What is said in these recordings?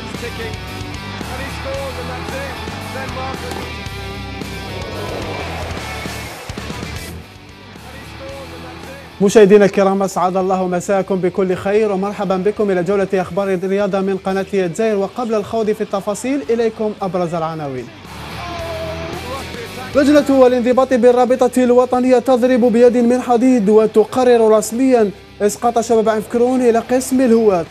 seconds ticking. And he scores, and that's it. Denmark have مشاهدينا الكرام اسعد الله مساءكم بكل خير ومرحبا بكم الى جوله اخبار الرياضه من قناه الجزائر وقبل الخوض في التفاصيل اليكم ابرز العناوين. لجنه الانضباط بالرابطه الوطنيه تضرب بيد من حديد وتقرر رسميا اسقاط شباب عنفكرون الى قسم الهواه.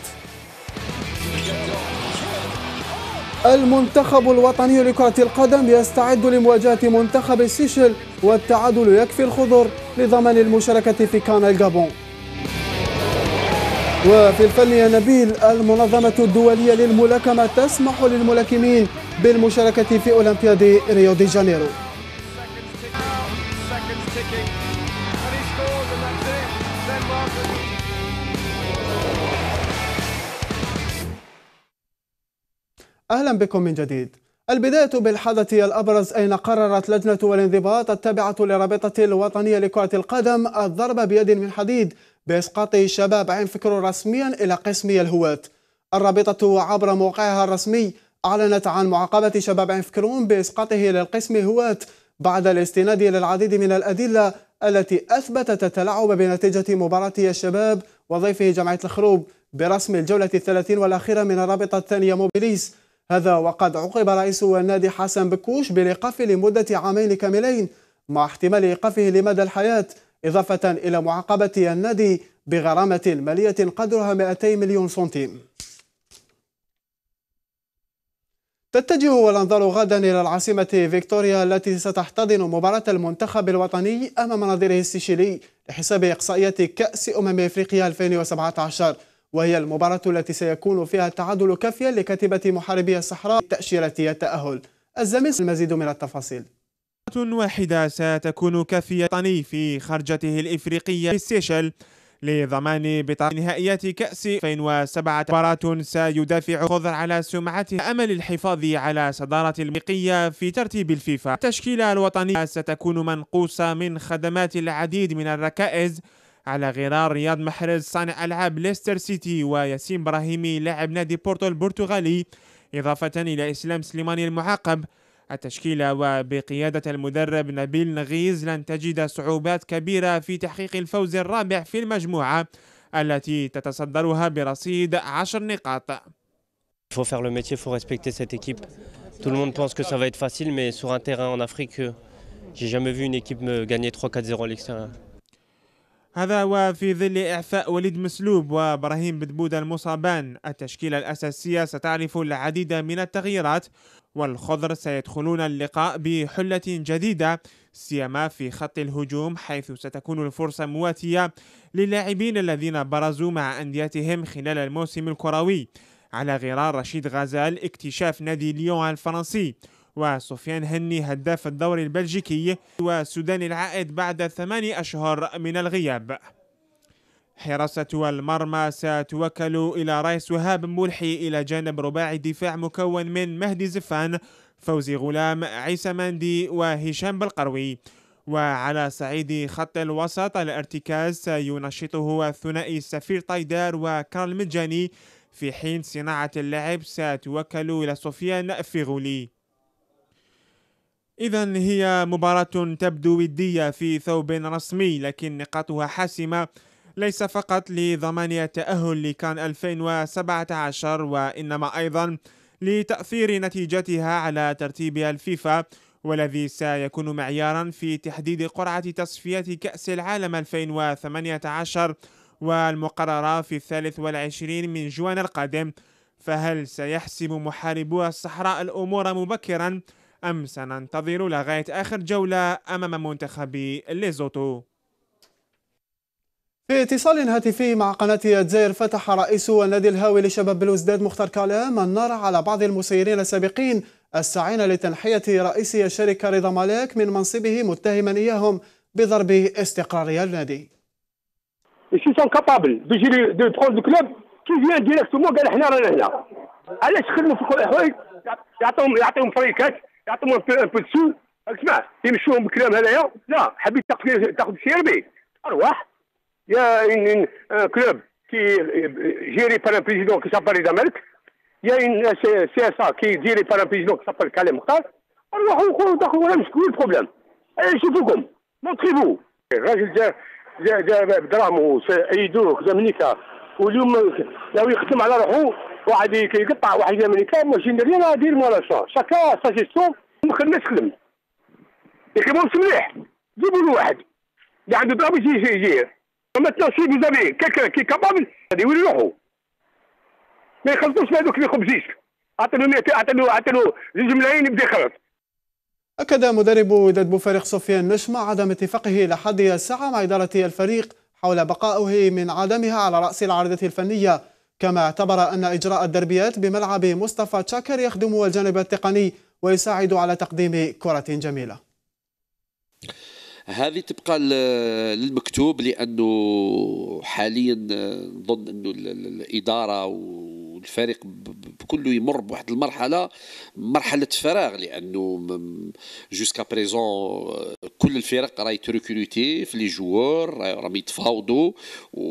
المنتخب الوطني لكرة القدم يستعد لمواجهة منتخب السيشل والتعادل يكفي الخضر لضمان المشاركة في كان الجابون وفي الفن يا نبيل المنظمة الدولية للملاكمة تسمح للملاكمين بالمشاركة في أولمبياد ريو دي جانيرو أهلا بكم من جديد البداية بالحدث الأبرز أين قررت لجنة الانضباط التابعة لرابطة الوطنية لكرة القدم الضرب بيد من حديد بإسقاط شباب عين فكر رسميا إلى قسم الهواة الرابطة عبر موقعها الرسمي أعلنت عن معاقبة شباب عين فكرون بإسقاطه للقسم هواة بعد الاستناد للعديد من الأدلة التي أثبتت التلاعب بنتيجة مباراة الشباب وضيفه جمعية الخروب برسم الجولة الثلاثين والأخيرة من الرابطة الثانية موبيليس هذا وقد عوقب رئيس النادي حسن بكوش بالإيقاف لمدة عامين كاملين مع احتمال إيقافه لمدى الحياة إضافة إلى معاقبة النادي بغرامة مالية قدرها 200 مليون سنتيم تتجه الأنظار غدا إلى العاصمة فيكتوريا التي ستحتضن مباراة المنتخب الوطني أمام نظيره السيشيلي لحساب إقصائية كأس أمم إفريقيا 2017 وهي المباراة التي سيكون فيها التعادل كافيا لكتيبة محاربي الصحراء تأشيرة التأهل الزميل المزيد من التفاصيل واحدة ستكون كافية في خرجته الإفريقية في السيشل لضمان بطاقة نهائيات كأس 2007 مباراة سيدافع خضر على سمعته أمل الحفاظ على صدارة المقية في ترتيب الفيفا التشكيلة الوطنية ستكون منقوصة من خدمات العديد من الركائز على غرار رياض محرز صانع ألعاب ليستر سيتي وياسين إبراهيمي لاعب نادي بورتو البرتغالي إضافة إلى إسلام سليماني المعاقب التشكيلة وبقيادة المدرب نبيل نغيز لن تجد صعوبات كبيرة في تحقيق الفوز الرابع في المجموعة التي تتصدرها برصيد عشر نقاط faut faire le métier, faut respecter cette équipe. Tout le monde pense que ça va être facile, mais sur un terrain en Afrique, euh, j'ai jamais vu une équipe me gagner 3-4-0 à l'extérieur. هذا وفي ظل إعفاء وليد مسلوب وإبراهيم بدبودة المصابان التشكيلة الأساسية ستعرف العديد من التغييرات والخضر سيدخلون اللقاء بحلة جديدة سيما في خط الهجوم حيث ستكون الفرصة مواتية للاعبين الذين برزوا مع أنديتهم خلال الموسم الكروي على غرار رشيد غزال اكتشاف نادي ليون الفرنسي وسفيان هني هداف الدوري البلجيكي وسوداني العائد بعد ثماني أشهر من الغياب حراسة المرمى ستوكل إلى رئيس وهاب ملحي إلى جانب رباعي دفاع مكون من مهدي زفان فوزي غلام عيسى مندي وهشام بالقروي وعلى صعيد خط الوسط الارتكاز سينشطه الثنائي سفير طيدار وكارل مجاني في حين صناعة اللعب ستوكل إلى سفيان فيغولي إذا هي مباراة تبدو ودية في ثوب رسمي لكن نقاطها حاسمة ليس فقط لضمان التأهل لكان 2017 وإنما أيضا لتأثير نتيجتها على ترتيب الفيفا والذي سيكون معيارا في تحديد قرعة تصفية كأس العالم 2018 والمقررة في الثالث والعشرين من جوان القادم فهل سيحسم محاربو الصحراء الأمور مبكرا؟ أم سننتظر لغاية آخر جولة أمام منتخب ليزوتو؟ في اتصال هاتفي مع قناة الجزائر فتح رئيس النادي الهاوي لشباب بلوزداد مختار كلام النار على بعض المسيرين السابقين الساعين لتنحية رئيس الشركة رضا مالك من منصبه متهما إياهم بضرب استقرار النادي. سي سون كابابل بيجي دو بخون دو كلوب كي فيان ديريكتومون قال احنا رانا هنا علاش خدموا في الحوايج يعطيهم يعطيهم فريكات يعطيهم ان بو سو اسمع يمشوهم بكلام هذايا لا حبيت تاخذ تاخذ سيربي ار ارواح يا ان آه، كلوب كي جيري بار ان بريزيدون كي سابال الزمالك يا ان آه، سي اس ا كي جيري بار ان بريزيدون كي سابال كالي مختار ارواحوا وقولوا تاخذوا ولا مشكل البروبليم شوفوكم مونتري فو الراجل جا جا جا وايدوه ايدوه منيكا واليوم لو على روحه واحد يقطع واحد الامريكان ماشي ندير دير مولا شو شاكا سا ممكن نسلم تخدم يخدموش مليح جيبوا له واحد اللي عنده ضرب يجي يجي يجي مثلا سي فوزافي كيكا كي كابابل غادي يولي روحو ما يخلطوش بهذوك اللي خبزيش اعطيلو 100 اعطيلو اعطيلو زوج ملايين يبدا يخلط أكد مدرب وداد بوفارق سفيان نشمة عدم اتفاقه إلى حد الساعة مع إدارة الفريق حول بقائه من عدمها على رأس العارضة الفنية كما اعتبر أن إجراء الدربيات بملعب مصطفى تشاكر يخدم الجانب التقني ويساعد على تقديم كرة جميلة هذه تبقى للمكتوب لانه حاليا نظن انه الاداره والفريق كله يمر بواحد المرحله مرحله فراغ لانه جوسكا بريزون كل الفرق راهي تريكروتي في لي جوور راهم يتفاوضوا و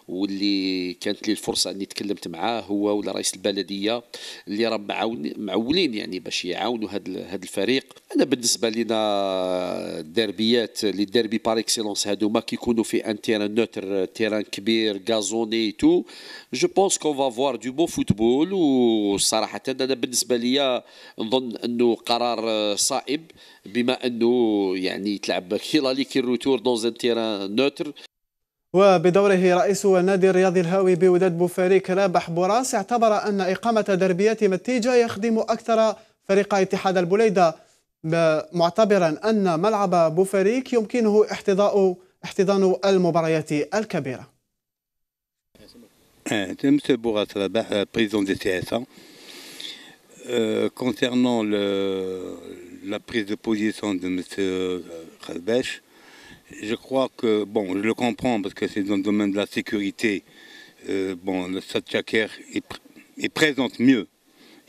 واللي كانت لي الفرصه اني تكلمت معاه هو ولا رئيس البلديه اللي راه معولين يعني باش يعاونوا هذا هذا الفريق انا بالنسبه لنا الدربيات اللي الدربي بار اكسيلونس هذوما كيكونوا في ان تيران نوتر تيران كبير غازوني تو جو بونس كون فافوار دو بون فوتبول وصراحه انا بالنسبه ليا نظن انه قرار صائب بما انه يعني تلعب كي لا ليك الروتور دون ان تيران نوتر وبدوره رئيس النادي الرياضي الهاوي بوداد بوفاريك رابح بوراس اعتبر أن إقامة دربيات متيجة يخدم أكثر فريق اتحاد البليدة معتبرا أن ملعب بوفاريك يمكنه احتضاء احتضان المباريات الكبيرة eh, Monsieur Bourras Rabah, président des CSA, euh, concernant le, la prise de position de Monsieur euh, Je crois que, bon, je le comprends parce que c'est dans le domaine de la sécurité. Euh, bon, le stade est, est présente mieux.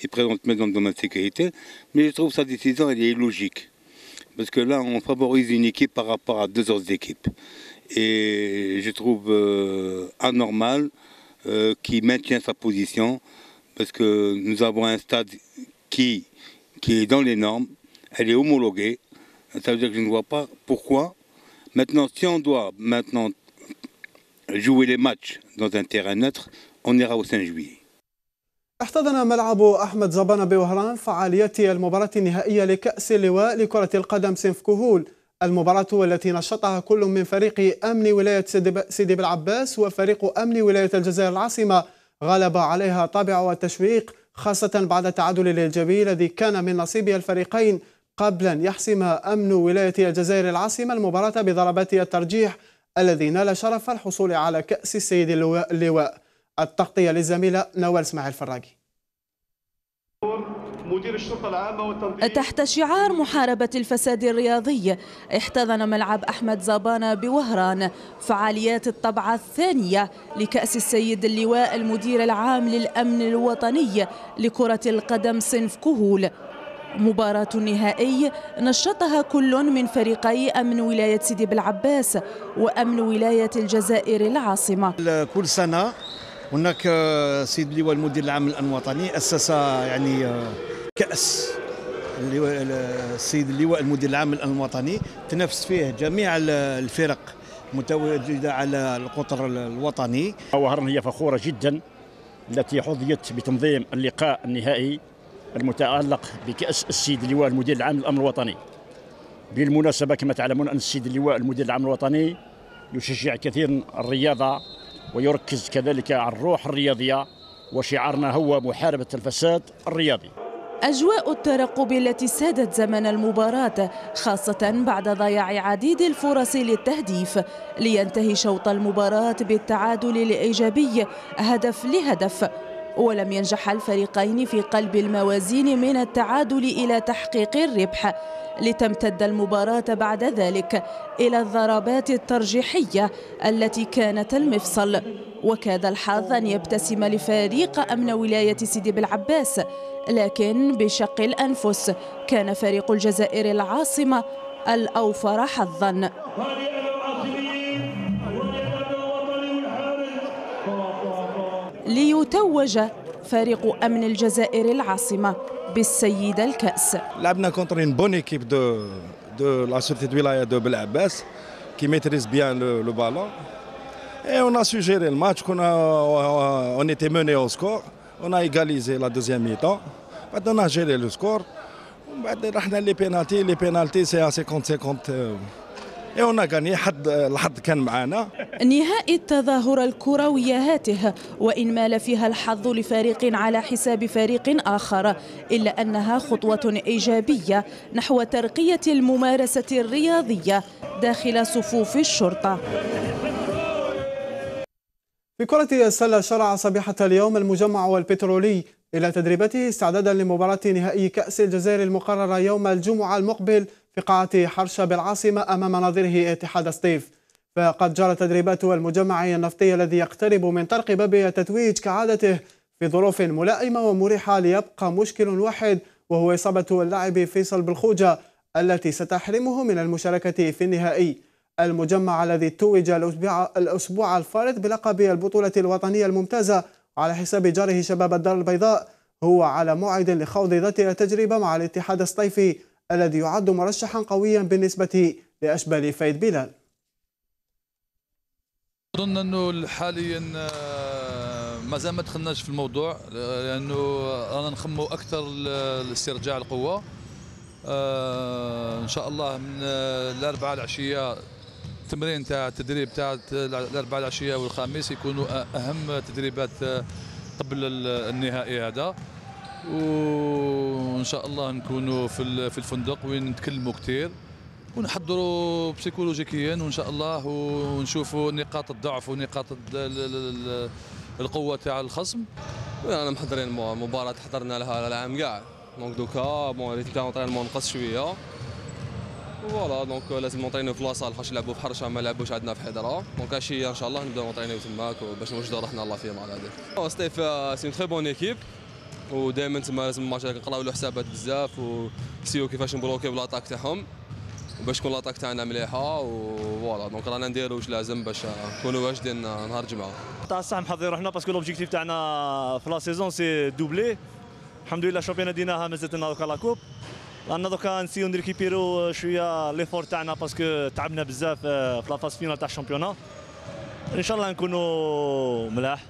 Il présente mieux dans le domaine de la sécurité. Mais je trouve sa décision, elle est illogique. Parce que là, on favorise une équipe par rapport à deux autres équipes. Et je trouve euh, anormal euh, qu'il maintienne sa position. Parce que nous avons un stade qui, qui est dans les normes. Elle est homologuée. Ça veut dire que je ne vois pas pourquoi Maintenant, si on doit maintenant jouer les matchs dans un terrain neutre, on ira au 5 juillet. احتضن ملعب أحمد زبانا بوهران فعاليات المباراة النهائية لكأس اللواء لكرة القدم سنف كهول المباراة التي نشطها كل من فريق أمن ولاية سيدي بالعباس وفريق أمن ولاية الجزائر العاصمة غلب عليها طابع التشويق خاصة بعد التعادل الإيجابي الذي كان من نصيب الفريقين قبل أن يحسم أمن ولاية الجزائر العاصمة المباراة بضربات الترجيح الذي نال شرف الحصول على كأس السيد اللواء التغطية للزميلة نوال اسماعيل الفراقي مدير الشرطة العامة تحت شعار محاربة الفساد الرياضي احتضن ملعب أحمد زابانا بوهران فعاليات الطبعة الثانية لكأس السيد اللواء المدير العام للأمن الوطني لكرة القدم صنف كهول مباراة النهائي نشطها كل من فريقي أمن ولاية سيدي بالعباس وأمن ولاية الجزائر العاصمة كل سنة هناك سيد اللواء المدير العام الوطني أسس يعني كأس السيد اللواء المدير العام الوطني تنافس فيه جميع الفرق متواجدة على القطر الوطني وهرن هي فخورة جدا التي حظيت بتنظيم اللقاء النهائي المتعلق بكأس السيد اللواء المدير العام للأمن الوطني بالمناسبة كما تعلمون أن السيد اللواء المدير العام الوطني يشجع كثيرا الرياضة ويركز كذلك على الروح الرياضية وشعارنا هو محاربة الفساد الرياضي أجواء الترقب التي سادت زمن المباراة خاصة بعد ضياع عديد الفرص للتهديف لينتهي شوط المباراة بالتعادل الإيجابي هدف لهدف ولم ينجح الفريقين في قلب الموازين من التعادل إلى تحقيق الربح لتمتد المباراة بعد ذلك إلى الضربات الترجيحية التي كانت المفصل وكاد الحظ أن يبتسم لفريق أمن ولاية سيدي بالعباس لكن بشق الأنفس كان فريق الجزائر العاصمة الأوفر حظاً ليتوج فريق امن الجزائر العاصمه بالسيده الكاس لعبنا كونتر بون ايكيب دو دو لا سوتي دو ولايه دو بلعباس كي ميتريز بيان لو بالون اي اون ا سوجيري الماتش كنا اون ايتي موني او سكور اون ا ايغاليزي لا دوزيام مي تون بعد اون ا جيري لو سكور ومن بعد رحنا لي بينالتي لي بينالتي سي ا 50 50 إيه، كان إيه، حد الحظ كان معنا نهائي التظاهرة الكروية هاته وإن مال فيها الحظ لفريق على حساب فريق آخر إلا أنها خطوة إيجابية نحو ترقية الممارسة الرياضية داخل صفوف الشرطة في كرة السلة شرع صبيحة اليوم المجمع والبترولي إلى تدريبته استعدادا لمباراة نهائي كأس الجزائر المقررة يوم الجمعة المقبل في قاعة حرشة بالعاصمة أمام نظيره اتحاد ستيف فقد جرت تدريبات المجمع النفطي الذي يقترب من طرق باب التتويج كعادته في ظروف ملائمة ومريحة ليبقى مشكل واحد وهو إصابة اللاعب فيصل بالخوجة التي ستحرمه من المشاركة في النهائي المجمع الذي توج الأسبوع الفارط بلقب البطولة الوطنية الممتازة على حساب جاره شباب الدار البيضاء هو على موعد لخوض ذات التجربة مع الاتحاد الصيفي الذي يعد مرشحا قويا بالنسبة لأشبال فايد بلال أظن أنه حاليا آه، مازال ما دخلناش في الموضوع لأنه رانا نخمو أكثر لاسترجاع القوة آه، إن شاء الله من آه، الأربعاء العشية التمرين تاع التدريب تاع الأربعاء العشية والخميس يكونوا أهم تدريبات قبل النهائي هذا وان شاء الله نكونوا في في الفندق وين نتكلموا كثير ونحضروا بسيكولوجيكيا وان شاء الله ونشوفوا نقاط الضعف ونقاط القوه تاع الخصم انا محضرين مباراه حضرنا لها العام كاع دونك دوكا بون ريت تاع اونطرينمون نقص شويه فوالا دونك euh, لازم نونطرينيو في لاصال خاطش يلعبوا في حرشه ما لعبوش عندنا في حضره دونك عشيه ان شاء الله نبداو نونطرينيو تماك باش نوجدوا روحنا الله فيهم على هذاك ستيف سي اون تري بون ايكيب ودائما تما لازم الماتش نقراو له حسابات بزاف ونسيو كيفاش نبلوكي بلاطاك تاعهم باش تكون لاطاك تاعنا مليحه وفوالا دونك رانا نديرو واش لازم باش نكونوا واجدين نهار الجمعه تاع الصح محضرين روحنا باسكو لوبجيكتيف تاعنا في لا سيزون سي دوبلي الحمد لله الشامبيون ديناها مازالت لنا دوكا لا كوب رانا دوكا نسيو نريكيبيرو شويه ليفور تاعنا باسكو تعبنا بزاف في لا فاس فينال تاع الشامبيونا ان شاء الله نكونوا ملاح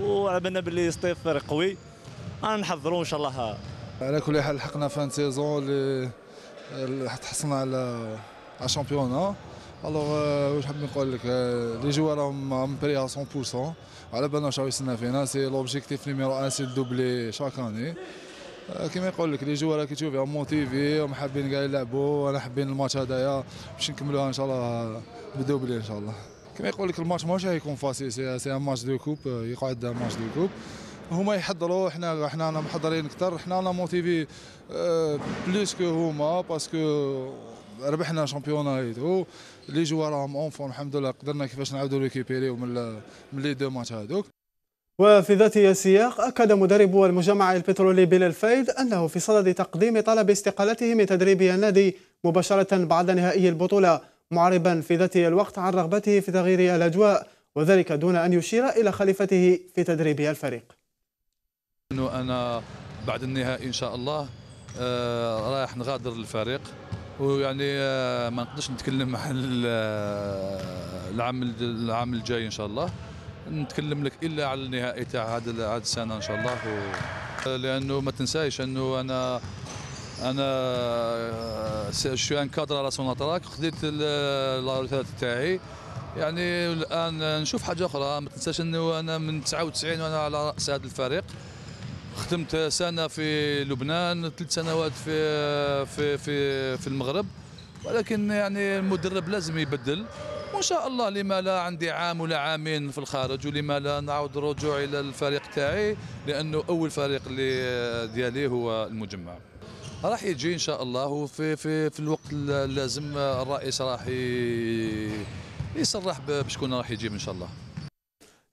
وعلى بالنا باللي فريق قوي انا نحضروا ان شاء الله على كل حال لحقنا فان سيزون اللي تحصلنا على الشامبيون الوغ آه، واش حاب نقول لك آه، لي جوار راهم بري 100% على بالنا واش يستنى فينا سي لوبجيكتيف نيميرو ان سي دوبلي شاك اني كما يقول لك لي جوار كي تشوف موتيفي هم حابين كاع يلعبوا وانا حابين الماتش هذايا باش نكملوها ان شاء الله آه، بدوبلي ان شاء الله كما يقول لك الماتش ماهوش غيكون فاسي سي ان ماتش دو كوب يقعد ماتش دو كوب هما يحضروا حنا حنا انا محضرين اكثر حنا انا موتيفي آه، بلوس كو هما باسكو ربحنا شامبيونايت لي جوار راهم اون فورم الحمد لله قدرنا كيفاش نعاودوا ريكيبيريو من من لي دو ماتش هادوك وفي ذات السياق أكد مدرب المجمع البترولي بلال الفايد أنه في صدد تقديم طلب استقالته من تدريب النادي مباشرة بعد نهائي البطولة معربا في ذات الوقت عن رغبته في تغيير الأجواء وذلك دون أن يشير إلى خليفته في تدريب الفريق انه انا بعد النهائي ان شاء الله آه رايح نغادر الفريق ويعني آه، ما نقدرش نتكلم عن آه، العام العام الجاي ان شاء الله نتكلم لك الا على النهائي تاع هذا السنه ان شاء الله آه، لانه ما تنسايش انه انا انا شو ان كادر راسون اتراك خديت الروتات تاعي يعني الان نشوف حاجه اخرى ما تنساش انه انا من 99 وانا على راس هذا الفريق خدمت سنه في لبنان ثلاث سنوات في في في في المغرب ولكن يعني المدرب لازم يبدل وان شاء الله لما لا عندي عام ولا عامين في الخارج ولما لا نعود الرجوع الى الفريق تاعي لانه اول فريق اللي ديالي هو المجمع راح يجي ان شاء الله وفي في في الوقت اللازم الرئيس راح يصرح بشكون راح يجيب ان شاء الله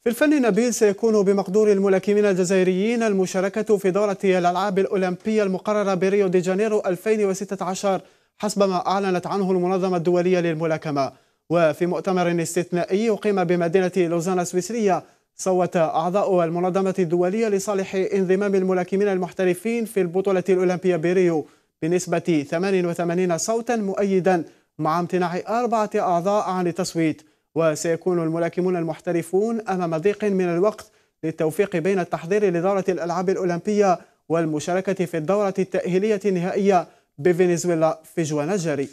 في الفن نبيل سيكون بمقدور الملاكمين الجزائريين المشاركة في دورة الألعاب الأولمبية المقررة بريو دي جانيرو 2016 حسب ما أعلنت عنه المنظمة الدولية للملاكمة وفي مؤتمر استثنائي أقيم بمدينة لوزان السويسرية صوت أعضاء المنظمة الدولية لصالح انضمام الملاكمين المحترفين في البطولة الأولمبية بريو بنسبة 88 صوتا مؤيدا مع امتناع أربعة أعضاء عن التصويت وسيكون الملاكمون المحترفون أمام ضيق من الوقت للتوفيق بين التحضير لدورة الألعاب الأولمبية والمشاركة في الدورة التأهيلية النهائية بفنزويلا في جوان الجاري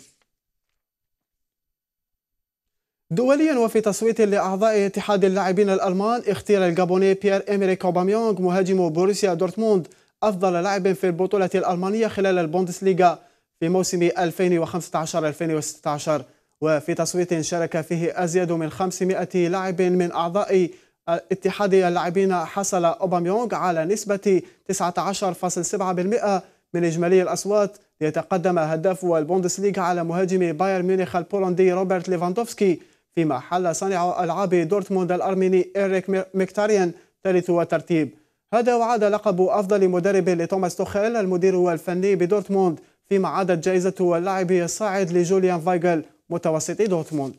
دوليا وفي تصويت لاعضاء اتحاد اللاعبين الالمان اختير الجابوني بيير امريك اوباميونغ مهاجم بوروسيا دورتموند افضل لاعب في البطوله الالمانيه خلال البوندسليغا في موسم 2015 2016 وفي تصويت شارك فيه أزيد من 500 لاعب من أعضاء اتحاد اللاعبين حصل أوباميونغ على نسبة 19.7% من إجمالي الأصوات ليتقدم هداف البوندسليغا على مهاجم بايرن ميونخ البولندي روبرت ليفاندوفسكي فيما حل صانع ألعاب دورتموند الأرميني إيريك ميكتاريان ثالث وترتيب هذا وعاد لقب أفضل مدرب لتوماس توخيل المدير الفني بدورتموند فيما عادت جائزة اللاعب الصاعد لجوليان فايغل متوسطي دورتموند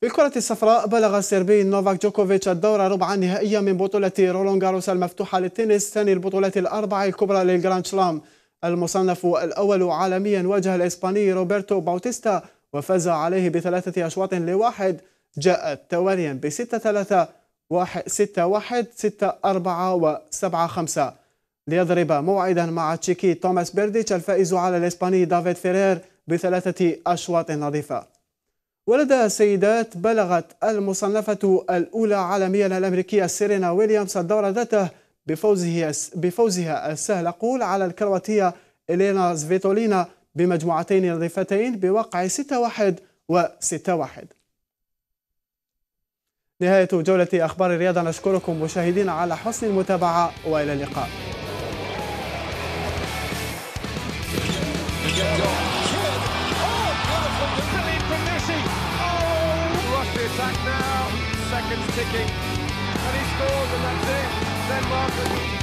في الكرة الصفراء بلغ السربي نوفاك جوكوفيتش الدورة ربع النهائية من بطولة رولون جاروس المفتوحة للتنس ثاني البطولات الأربع الكبرى للجراند شلام المصنف الأول عالميا واجه الإسباني روبرتو باوتيستا وفاز عليه بثلاثة أشواط لواحد جاءت تواليا بستة ثلاثة واحد ستة واحد ستة أربعة وسبعة خمسة ليضرب موعدا مع تشيكي توماس بيرديتش الفائز على الإسباني دافيد فيرير بثلاثة أشواط نظيفة ولدى السيدات بلغت المصنفة الأولى عالميا الأمريكية سيرينا ويليامز الدورة ذاته بفوزه بفوزها السهل قول على الكرواتية إلينا زفيتولينا بمجموعتين نظيفتين بوقع 6-1 و 6-1 نهاية جولة أخبار الرياضة نشكركم مشاهدينا على حسن المتابعة وإلى اللقاء ticking. And he scores, and that's it. Denmark